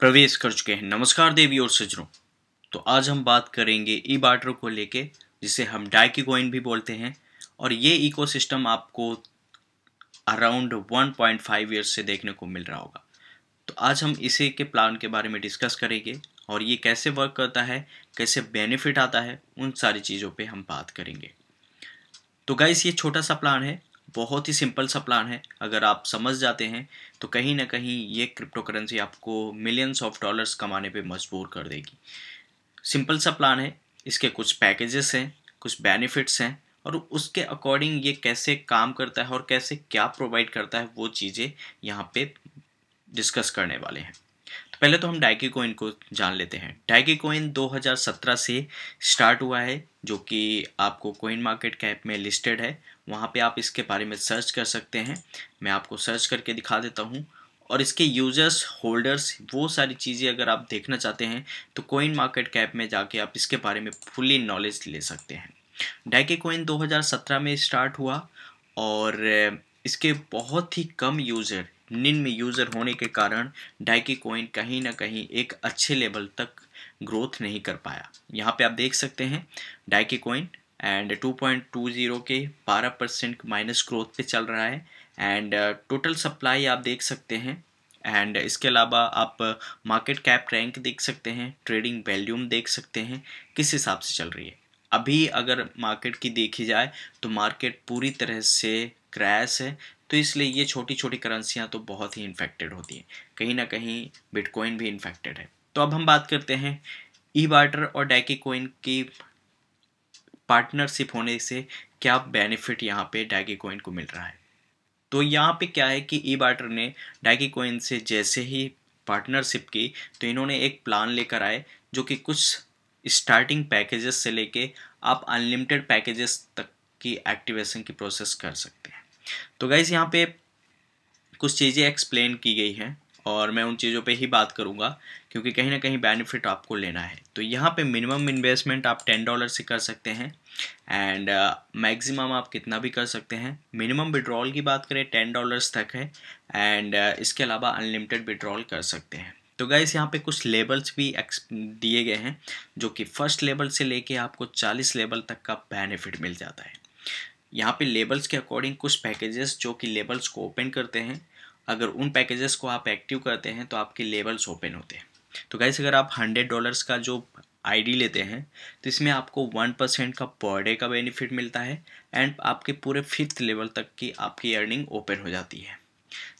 प्रवेश कर चुके हैं नमस्कार देवी और सजरों तो आज हम बात करेंगे ई बाटर को लेके जिसे हम डाइकी कोइन भी बोलते हैं और ये इकोसिस्टम आपको अराउंड 1.5 ईयर्स से देखने को मिल रहा होगा तो आज हम इसी के प्लान के बारे में डिस्कस करेंगे और ये कैसे वर्क करता है कैसे बेनिफिट आता है उन सारी चीज़ों पे हम बात करेंगे तो गाइस ये छोटा सा प्लान है बहुत ही सिंपल सा प्लान है अगर आप समझ जाते हैं तो कहीं ना कहीं ये क्रिप्टो करेंसी आपको मिलियंस ऑफ डॉलर्स कमाने पे मजबूर कर देगी सिंपल सा प्लान है इसके कुछ पैकेजेस हैं कुछ बेनिफिट्स हैं और उसके अकॉर्डिंग ये कैसे काम करता है और कैसे क्या प्रोवाइड करता है वो चीज़ें यहाँ पे डिस्कस करने वाले हैं तो पहले तो हम डाइकी कोइन को जान लेते हैं डाइकी कोइन 2017 से स्टार्ट हुआ है जो कि आपको कोइन मार्केट कैप में लिस्टेड है वहाँ पे आप इसके बारे में सर्च कर सकते हैं मैं आपको सर्च करके दिखा देता हूँ और इसके यूजर्स होल्डर्स वो सारी चीज़ें अगर आप देखना चाहते हैं तो कोइन मार्केट कैप में जाके आप इसके बारे में फुली नॉलेज ले सकते हैं डाइके कोइन 2017 में स्टार्ट हुआ और इसके बहुत ही कम यूज़र निम्न यूज़र होने के कारण डाइकी कोइन कहीं ना कहीं एक अच्छे लेवल तक ग्रोथ नहीं कर पाया यहाँ पे आप देख सकते हैं डाइकी कोइन एंड 2.20 के 12 परसेंट माइनस ग्रोथ पे चल रहा है एंड टोटल सप्लाई आप देख सकते हैं एंड इसके अलावा आप मार्केट कैप रैंक देख सकते हैं ट्रेडिंग वैल्यूम देख सकते हैं किस हिसाब से चल रही है अभी अगर मार्केट की देखी जाए तो मार्केट पूरी तरह से क्रैश है तो इसलिए ये छोटी छोटी करेंसियाँ तो बहुत ही इन्फेक्टेड होती हैं कहीं ना कहीं बिटकॉइन भी इन्फेक्टेड है तो अब हम बात करते हैं ई बार्टर और डैकी कोइन की पार्टनरशिप होने से क्या बेनिफिट यहाँ पे डैकी कोइन को मिल रहा है तो यहाँ पे क्या है कि ई बार्टर ने डैकी कोइन से जैसे ही पार्टनरशिप की तो इन्होंने एक प्लान लेकर आए जो कि कुछ स्टार्टिंग पैकेजेस से लेके आप अनलिमिटेड पैकेजेस तक की एक्टिवेशन की प्रोसेस कर सकते हैं तो गाइज़ यहाँ पे कुछ चीज़ें एक्सप्लेन की गई हैं और मैं उन चीज़ों पे ही बात करूँगा क्योंकि कहीं ना कहीं बेनिफिट आपको लेना है तो यहाँ पे मिनिमम इन्वेस्टमेंट आप टेन डॉलर से कर सकते हैं एंड मैक्सिमम uh, आप कितना भी कर सकते हैं मिनिमम विड्रॉल की बात करें टेन डॉलर्स तक है एंड uh, इसके अलावा अनलिमिटेड विड्रॉल कर सकते हैं तो गाइस यहाँ पे कुछ लेवल्स भी दिए गए हैं जो कि फर्स्ट लेवल से लेके आपको 40 लेवल तक का बेनिफिट मिल जाता है यहाँ पे लेबल्स के अकॉर्डिंग कुछ पैकेजेस जो कि लेबल्स को ओपन करते हैं अगर उन पैकेजेस को आप एक्टिव करते हैं तो आपके लेबल्स ओपन होते हैं तो गाइस अगर आप हंड्रेड डॉलर्स का जो आईडी लेते हैं तो इसमें आपको वन परसेंट का पर डे का बेनिफिट मिलता है एंड आपके पूरे फिफ्थ लेवल तक की आपकी अर्निंग ओपन हो जाती है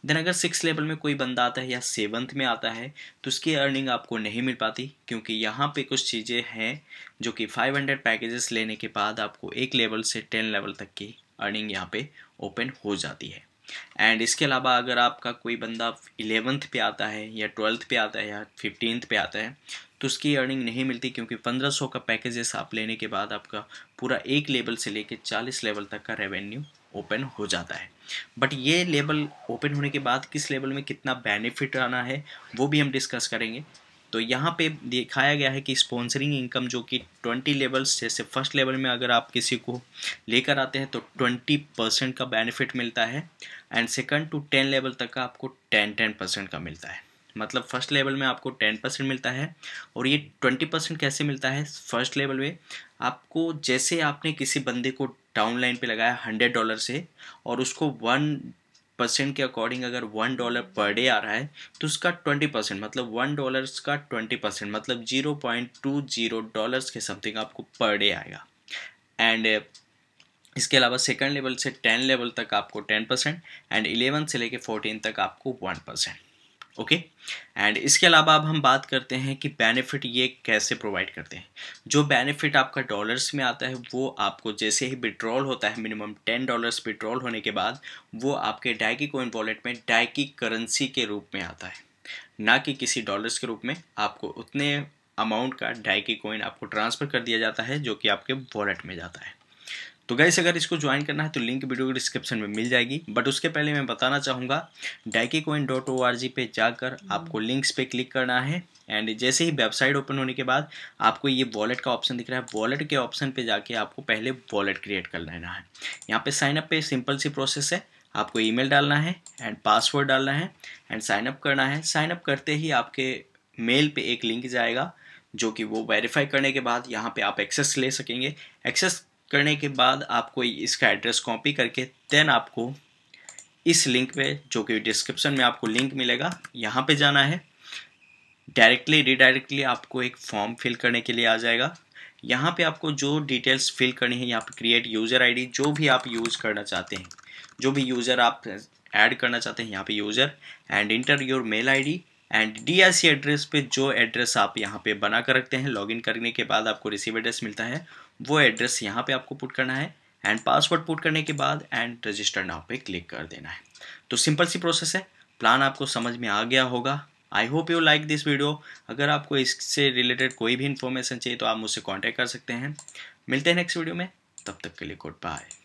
देन अगर सिक्स लेवल में कोई बंदा आता है या सेवन्थ में आता है तो उसकी अर्निंग आपको नहीं मिल पाती क्योंकि यहाँ पे कुछ चीज़ें हैं जो कि 500 पैकेजेस लेने के बाद आपको एक लेवल से टेन लेवल तक की अर्निंग यहाँ पे ओपन हो जाती है एंड इसके अलावा अगर आपका कोई बंदा इलेवंथ पे आता है या ट्वेल्थ पे आता है या फिफ्टींथ पे आता है तो उसकी अर्निंग नहीं मिलती क्योंकि पंद्रह सौ का पैकेजेस आप लेने के बाद आपका पूरा एक लेवल से लेके चालीस लेवल तक का रेवेन्यू ओपन हो जाता है बट ये लेबल ओपन होने के बाद किस लेबल में कितना बेनिफिट आना है वो भी हम डिस्कस करेंगे तो यहाँ पे दिखाया गया है कि स्पॉन्सरिंग इनकम जो कि ट्वेंटी लेवल्स जैसे फर्स्ट लेवल में अगर आप किसी को लेकर आते हैं तो ट्वेंटी परसेंट का बेनिफिट मिलता है and second to ten level तक का आपको टेन टेन परसेंट का मिलता है मतलब फर्स्ट लेवल में आपको टेन परसेंट मिलता है और ये ट्वेंटी परसेंट कैसे मिलता है फर्स्ट लेवल में आपको जैसे आपने किसी बंदे को डाउन लाइन पे लगाया हंड्रेड डॉलर से और उसको वन परसेंट के अकॉर्डिंग अगर वन डॉलर पर डे आ रहा है तो उसका ट्वेंटी परसेंट मतलब वन डॉलर का ट्वेंटी परसेंट मतलब zero point two zero dollar के समथिंग आपको पर डे आएगा एंड इसके अलावा सेकेंड लेवल से टेन लेवल तक आपको टेन परसेंट एंड इलेवन से लेके फोर्टीन तक आपको वन परसेंट ओके एंड इसके अलावा अब हम बात करते हैं कि बेनिफिट ये कैसे प्रोवाइड करते हैं जो बेनिफिट आपका डॉलर्स में आता है वो आपको जैसे ही विड्रॉल होता है मिनिमम टेन डॉलर्स विड्रॉल होने के बाद वो आपके डायकी कोइन वॉलेट में डायकी करेंसी के रूप में आता है ना कि किसी डॉलर्स के रूप में आपको उतने अमाउंट का डायकी कोइन आपको ट्रांसफ़र कर दिया जाता है जो कि आपके वॉलेट में जाता है तो गैस अगर इसको ज्वाइन करना है तो लिंक वीडियो के डिस्क्रिप्शन में मिल जाएगी बट उसके पहले मैं बताना चाहूँगा Daiki coin dot O R G पे जाकर आपको लिंक्स पे क्लिक करना है एंड जैसे ही वेबसाइट ओपन होने के बाद आपको ये वॉलेट का ऑप्शन दिख रहा है वॉलेट के ऑप्शन पे जाके आपको पहले वॉलेट क्रिएट कर लेना है यहाँ पे साइनअप पे सिंपल सी प्रोसेस है आपको ईमेल डालना है एंड पासवर्ड डालना है एंड साइनअप करना है साइनअप करते ही आपके मेल पर एक लिंक जाएगा जो कि वो वेरीफाई करने के बाद यहाँ पे आप एक्सेस ले सकेंगे एक्सेस करने के बाद आपको इसका एड्रेस कॉपी करके देन आपको इस लिंक पे जो कि डिस्क्रिप्शन में आपको लिंक मिलेगा यहाँ पे जाना है डायरेक्टली रिडायरेक्टली आपको एक फॉर्म फिल करने के लिए आ जाएगा यहाँ पे आपको जो डिटेल्स फिल करनी है यहाँ पे क्रिएट यूज़र आईडी जो भी आप यूज़ करना चाहते हैं जो भी यूज़र आप ऐड करना चाहते हैं यहाँ पे user and enter your mail ID and the address पे जो एड्रेस आप यहाँ पे बना कर रखते हैं लॉगिन करने के बाद आपको रिसीव एड्रेस मिलता है वो एड्रेस यहाँ पे आपको पुट करना है एंड पासवर्ड पुट करने के बाद एंड रजिस्टर नाव पे क्लिक कर देना है तो सिंपल सी प्रोसेस है प्लान आपको समझ में आ गया होगा I hope you like this video अगर आपको इससे रिलेटेड कोई भी इन्फॉर्मेशन चाहिए तो आप मुझसे कॉन्टैक्ट कर सकते हैं मिलते हैं नेक्स्ट वीडियो में तब तक के लिए गुड बाय